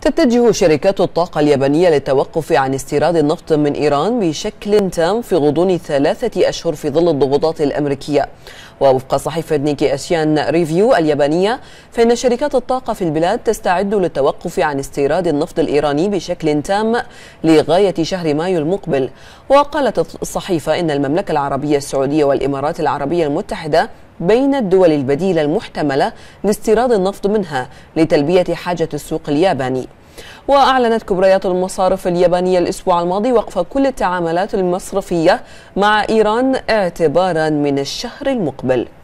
تتجه شركات الطاقة اليابانية للتوقف عن استيراد النفط من إيران بشكل تام في غضون ثلاثة أشهر في ظل الضغوطات الأمريكية ووفق صحيفة نيكي أسيان ريفيو اليابانية فإن شركات الطاقة في البلاد تستعد للتوقف عن استيراد النفط الإيراني بشكل تام لغاية شهر مايو المقبل وقالت الصحيفة إن المملكة العربية السعودية والإمارات العربية المتحدة بين الدول البديلة المحتملة لاستيراد النفط منها لتلبية حاجة السوق الياباني وأعلنت كبريات المصارف اليابانية الأسبوع الماضي وقف كل التعاملات المصرفية مع إيران اعتبارا من الشهر المقبل